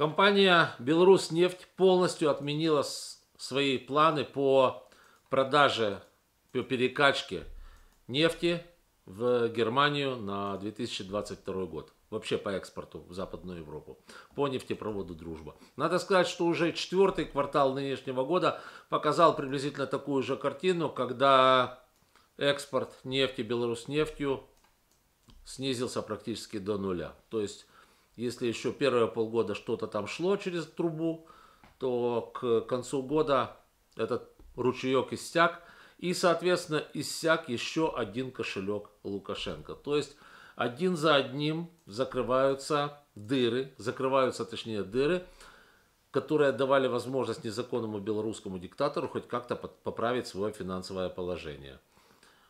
Компания Белоруснефть полностью отменила свои планы по продаже, по перекачке нефти в Германию на 2022 год. Вообще по экспорту в Западную Европу. По нефтепроводу «Дружба». Надо сказать, что уже четвертый квартал нынешнего года показал приблизительно такую же картину, когда экспорт нефти Белоруснефтью снизился практически до нуля. То есть если еще первые полгода что-то там шло через трубу, то к концу года этот ручеек истяк, И, соответственно, иссяк еще один кошелек Лукашенко. То есть один за одним закрываются дыры, закрываются, точнее, дыры, которые давали возможность незаконному белорусскому диктатору хоть как-то поправить свое финансовое положение.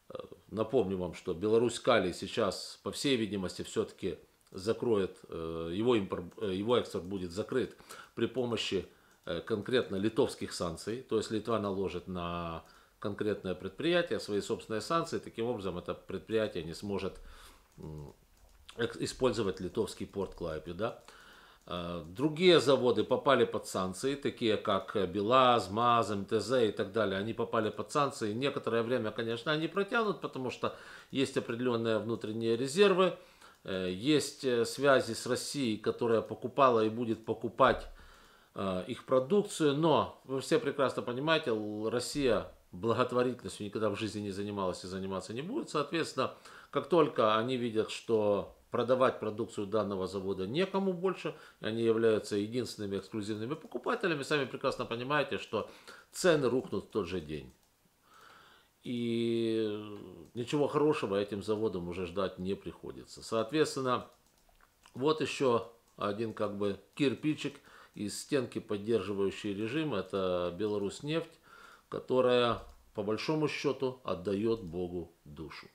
Э, напомню вам, что Беларусь Калий сейчас, по всей видимости, все-таки закроет, э, его, импорт, э, его экспорт будет закрыт при помощи э, конкретно литовских санкций, то есть Литва наложит на конкретное предприятие свои собственные санкции, таким образом это предприятие не сможет использовать литовский порт Клайпи, да. Другие заводы попали под санкции, такие как БелАЗ, МАЗ, МТЗ и так далее. Они попали под санкции. Некоторое время, конечно, они протянут, потому что есть определенные внутренние резервы. Э, есть э, связи с Россией, которая покупала и будет покупать э, их продукцию, но вы все прекрасно понимаете, Россия благотворительностью никогда в жизни не занималась и заниматься не будет. Соответственно, как только они видят, что продавать продукцию данного завода некому больше, они являются единственными эксклюзивными покупателями, сами прекрасно понимаете, что цены рухнут в тот же день. И ничего хорошего этим заводам уже ждать не приходится. Соответственно, вот еще один как бы кирпичик из стенки, поддерживающий режим, это Беларусь нефть, которая по большому счету отдает Богу душу.